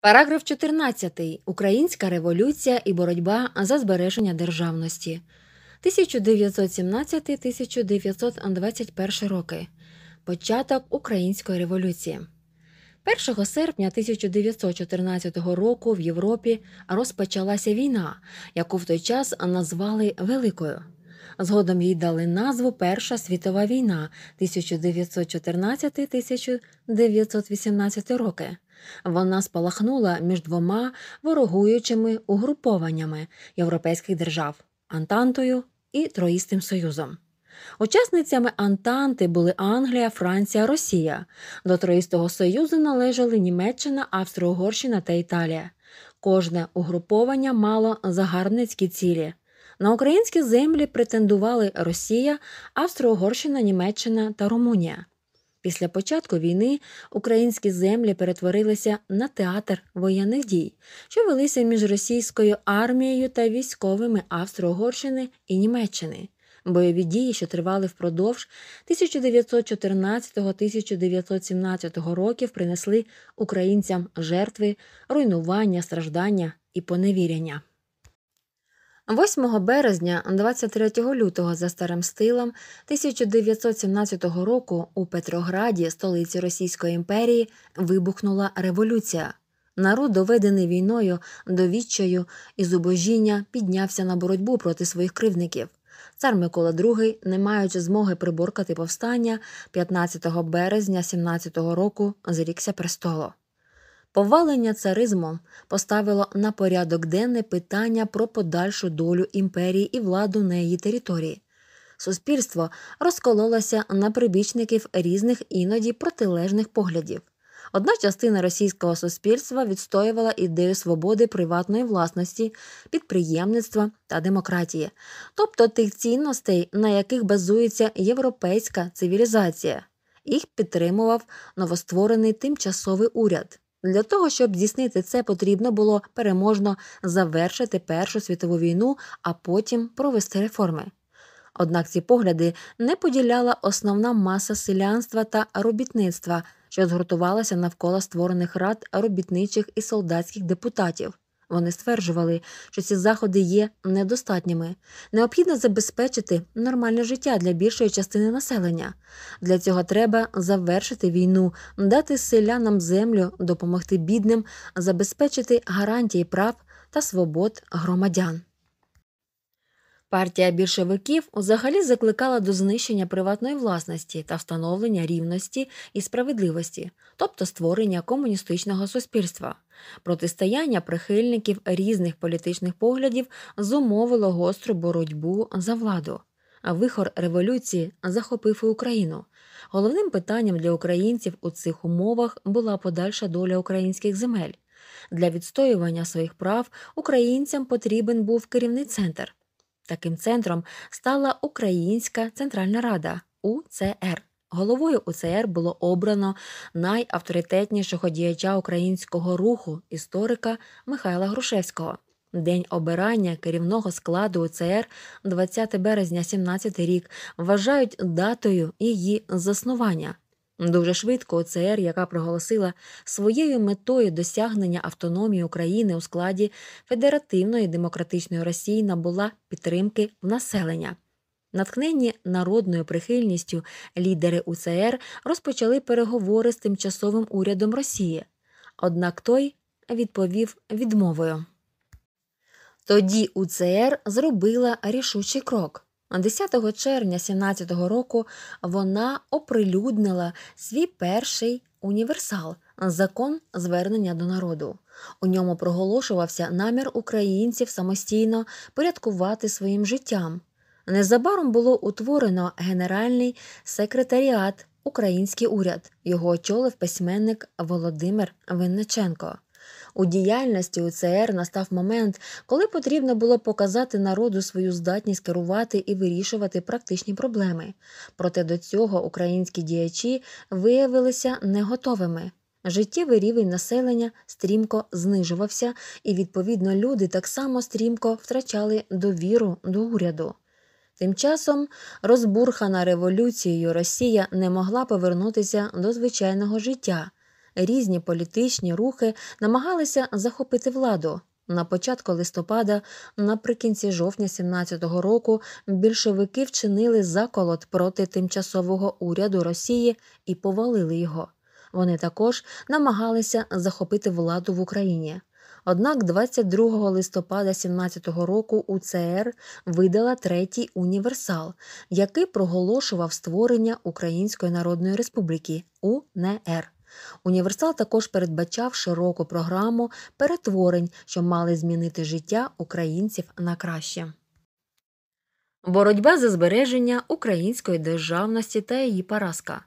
Параграф 14. Українська революція і боротьба за збереження державності 1917 1921 роки. Початок Української революції. 1 серпня 1914 року в Європі розпочалася війна, яку в той час назвали Великою. Згодом їй дали назву Перша світова війна 1914 1918 роки. Вона спалахнула між двома ворогуючими угрупованнями європейських держав Антантою і Троїстим Союзом. Учасницями Антанти були Англія, Франція, Росія. До Троїстого Союзу належали Німеччина, Австро-Угорщина та Італія. Кожне угруповання мало загарбницькі цілі. На українські землі претендували Росія, Австро-Угорщина, Німеччина та Румунія. Після початку війни українські землі перетворилися на театр воєнних дій, що велися між російською армією та військовими Австро-Угорщини і Німеччини. Бойові дії, що тривали впродовж 1914-1917 років, принесли українцям жертви, руйнування, страждання і поневіряння. 8 березня, 23 лютого, за старим стилом 1917 року у Петрограді, столиці Російської імперії, вибухнула революція. Народ, доведений війною, до і зубожіння, піднявся на боротьбу проти своїх кривдників. Цар Микола II, не маючи змоги приборкати повстання, 15 березня 17 року зрікся престолу. Повалення царизмом поставило на порядок денне питання про подальшу долю імперії і владу на її території. Суспільство розкололося на прибічників різних іноді протилежних поглядів. Одна частина російського суспільства відстоювала ідею свободи приватної власності, підприємництва та демократії, тобто тих цінностей, на яких базується європейська цивілізація. Їх підтримував новостворений тимчасовий уряд. Для того, щоб здійснити це, потрібно було переможно завершити Першу світову війну, а потім провести реформи. Однак ці погляди не поділяла основна маса селянства та робітництва, що згуртувалася навколо створених рад робітничих і солдатських депутатів. Вони стверджували, що ці заходи є недостатніми. Необхідно забезпечити нормальне життя для більшої частини населення. Для цього треба завершити війну, дати селянам землю, допомогти бідним, забезпечити гарантії прав та свобод громадян. Партія більшовиків взагалі закликала до знищення приватної власності та встановлення рівності і справедливості, тобто створення комуністичного суспільства. Протистояння прихильників різних політичних поглядів зумовило гостру боротьбу за владу. Вихор революції захопив і Україну. Головним питанням для українців у цих умовах була подальша доля українських земель. Для відстоювання своїх прав українцям потрібен був керівний центр. Таким центром стала Українська Центральна Рада УЦР. Головою УЦР було обрано найавторитетнішого діяча українського руху, історика Михайла Грушевського. День обирання керівного складу УЦР 20 березня 17 рік вважають датою її заснування. Дуже швидко ОЦР, яка проголосила своєю метою досягнення автономії України у складі Федеративної демократичної Росії, набула підтримки в населення. Натхнені народною прихильністю лідери УЦР розпочали переговори з тимчасовим урядом Росії, однак той відповів відмовою. Тоді УЦР зробила рішучий крок. 10 червня 2017 року вона оприлюднила свій перший універсал закон звернення до народу. У ньому проголошувався намір українців самостійно порядкувати своїм життям. Незабаром було утворено Генеральний секретаріат Український уряд. Його очолив письменник Володимир Винниченко. У діяльності УЦР настав момент, коли потрібно було показати народу свою здатність керувати і вирішувати практичні проблеми. Проте до цього українські діячі виявилися не готовими. Життєвий рівень населення стрімко знижувався, і відповідно люди так само стрімко втрачали довіру до уряду. Тим часом розбурхана революцією Росія не могла повернутися до звичайного життя. Різні політичні рухи намагалися захопити владу. На початку листопада, наприкінці жовтня 17-го року, більшовики вчинили заколот проти тимчасового уряду Росії і повалили його. Вони також намагалися захопити владу в Україні. Однак 22 листопада 17 го року УЦР видала третій універсал, який проголошував створення Української Народної Республіки УНР. Універсал також передбачав широку програму перетворень, що мали змінити життя українців на краще. Боротьба за збереження української державності та її поразка.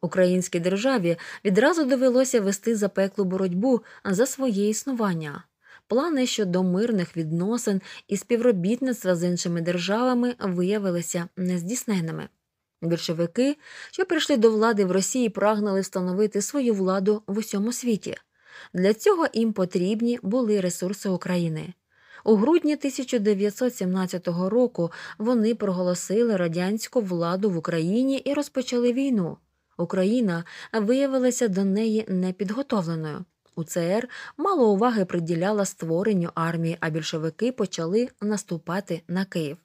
Українській державі відразу довелося вести запеклу боротьбу за своє існування. Плани щодо мирних відносин і співробітництва з іншими державами виявилися нездійсненими. Більшовики, що прийшли до влади в Росії, прагнули встановити свою владу в усьому світі. Для цього їм потрібні були ресурси України. У грудні 1917 року вони проголосили радянську владу в Україні і розпочали війну. Україна виявилася до неї непідготовленою. УЦР мало уваги приділяла створенню армії, а більшовики почали наступати на Київ.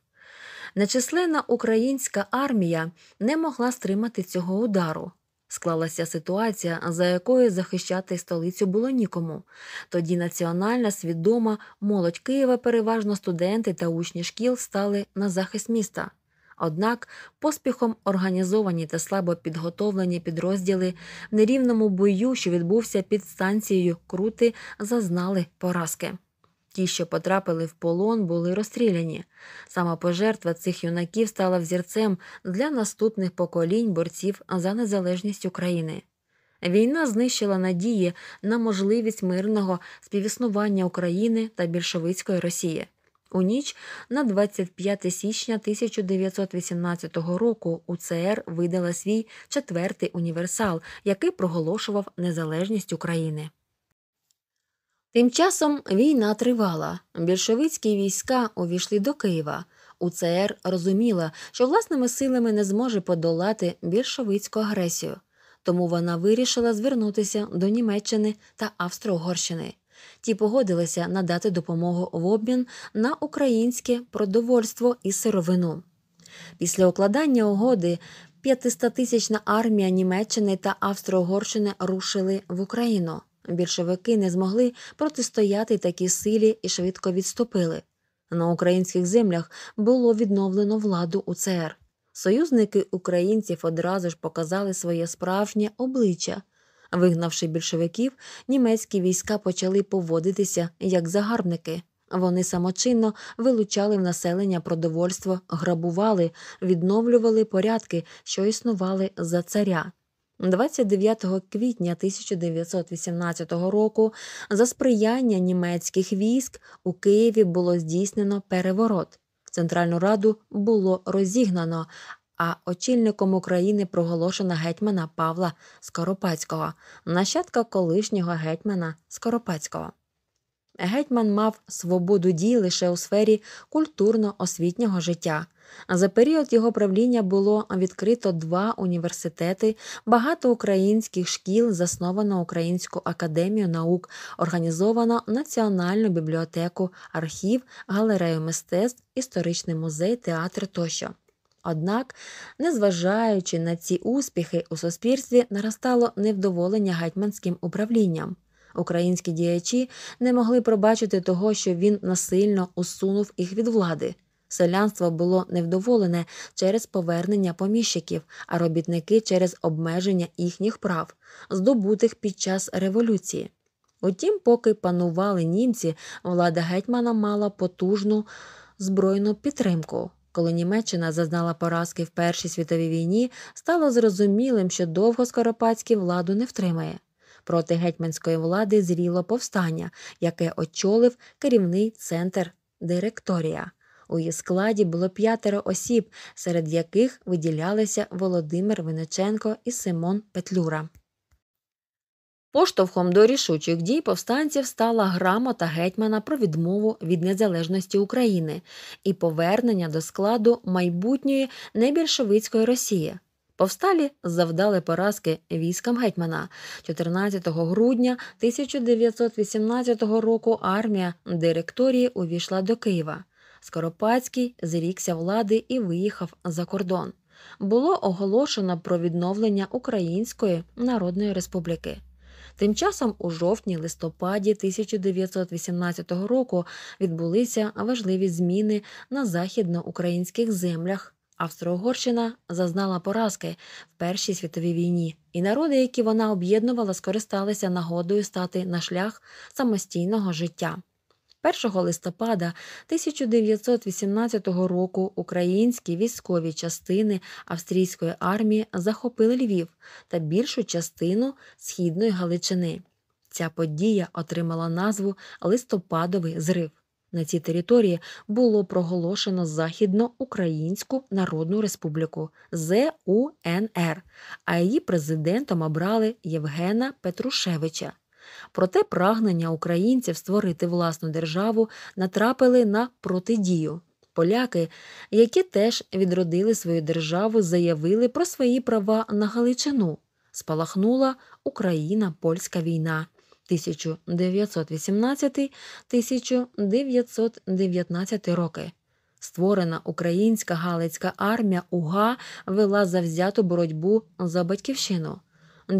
Нечисленна українська армія не могла стримати цього удару. Склалася ситуація, за якою захищати столицю було нікому. Тоді національна свідома молодь Києва, переважно студенти та учні шкіл, стали на захист міста. Однак поспіхом організовані та слабо підготовлені підрозділи в нерівному бою, що відбувся під станцією крути, зазнали поразки. Ті, що потрапили в полон, були розстріляні. Самопожертва цих юнаків стала взірцем для наступних поколінь борців за незалежність України. Війна знищила надії на можливість мирного співіснування України та більшовицької Росії у ніч на 25 січня 1918 року УЦР видала свій четвертий універсал, який проголошував незалежність України. Тим часом війна тривала. Більшовицькі війська увійшли до Києва. УЦР розуміла, що власними силами не зможе подолати більшовицьку агресію, тому вона вирішила звернутися до Німеччини та Австро-Угорщини. Ті погодилися надати допомогу в обмін на українське продовольство і сировину. Після укладання угоди 500-тисячна армія Німеччини та Австро-Угорщини рушили в Україну. Більшовики не змогли протистояти такій силі і швидко відступили. На українських землях було відновлено владу УЦР. Союзники українців одразу ж показали своє справжнє обличчя. Вигнавши більшовиків, німецькі війська почали поводитися як загарбники. Вони самочинно вилучали в населення продовольство, грабували, відновлювали порядки, що існували за царя. 29 квітня 1918 року за сприяння німецьких військ у Києві було здійснено переворот. Центральну раду було розігнано, а очільником України проголошена гетьмана Павла Скоропадського, нащадка колишнього гетьмана Скоропадського. Гетьман мав свободу дій лише у сфері культурно-освітнього життя. За період його правління було відкрито два університети, багато українських шкіл, засновано Українську академію наук, організовано національну бібліотеку, архів, галерею мистецтв, історичний музей, театр тощо. Однак, незважаючи на ці успіхи, у суспільстві наростало невдоволення гетьманським управлінням. Українські діячі не могли пробачити того, що він насильно усунув їх від влади. Селянство було невдоволене через повернення поміщиків, а робітники через обмеження їхніх прав, здобутих під час революції. Утім, поки панували німці, влада гетьмана мала потужну збройну підтримку. Коли Німеччина зазнала поразки в Першій світовій війні, стало зрозумілим, що довго Скоропадський владу не втримає. Проти гетьманської влади зріло повстання, яке очолив керівний центр директорія. У її складі було п'ятеро осіб, серед яких виділялися Володимир Виниченко і Симон Петлюра. Поштовхом до рішучих дій повстанців стала грамота гетьмана про відмову від незалежності України і повернення до складу майбутньої небільшовицької Росії. Повсталі завдали поразки військам гетьмана 14 грудня 1918 року. Армія директорії увійшла до Києва. Скоропадський зрікся влади і виїхав за кордон. Було оголошено про відновлення Української Народної Республіки. Тим часом, у жовтні-листопаді 1918 року відбулися важливі зміни на західноукраїнських землях. Австро-Угорщина зазнала поразки в Першій світовій війні, і народи, які вона об'єднувала, скористалися нагодою стати на шлях самостійного життя. 1 листопада 1918 року українські військові частини австрійської армії захопили Львів та більшу частину східної Галичини. Ця подія отримала назву Листопадовий зрив. На цій території було проголошено Західноукраїнську Народну Республіку ЗУНР, а її президентом обрали Євгена Петрушевича. Проте прагнення українців створити власну державу натрапили на протидію. Поляки, які теж відродили свою державу, заявили про свої права на Галичину. Спалахнула Україна польська війна 1918-1919 роки. Створена українська Галицька армія УГА вела завзяту боротьбу за батьківщину.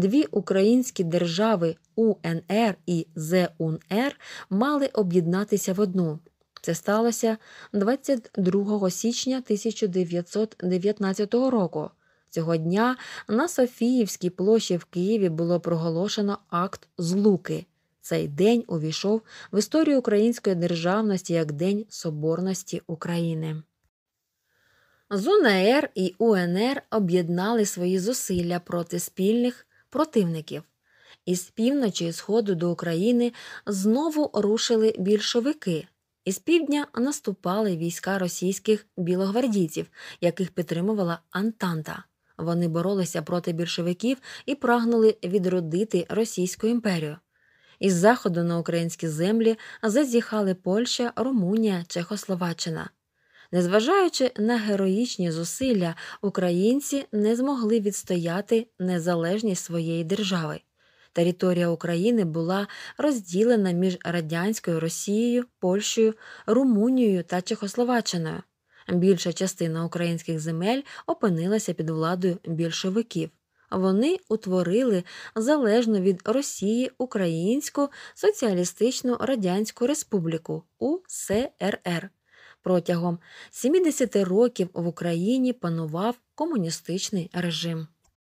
Дві українські держави УНР і ЗУНР мали об'єднатися в одну. Це сталося 22 січня 1919 року. Цього дня на Софіївській площі в Києві було проголошено акт злуки. Цей день увійшов в історію української державності як День Соборності України. ЗУНР і УНР об'єднали свої зусилля проти спільних противників. Із півночі і сходу до України знову рушили більшовики. Із півдня наступали війська російських білогвардійців, яких підтримувала Антанта. Вони боролися проти більшовиків і прагнули відродити Російську імперію. Із заходу на українські землі зазіхали Польща, Румунія, Чехословаччина. Незважаючи на героїчні зусилля, українці не змогли відстояти незалежність своєї держави. Територія України була розділена між радянською Росією, Польщею, Румунією та Чехословаччиною. Більша частина українських земель опинилася під владою більшовиків. Вони утворили залежно від Росії Українську Соціалістичну Радянську Республіку УСРР протягом 70 років в Україні панував комуністичний режим.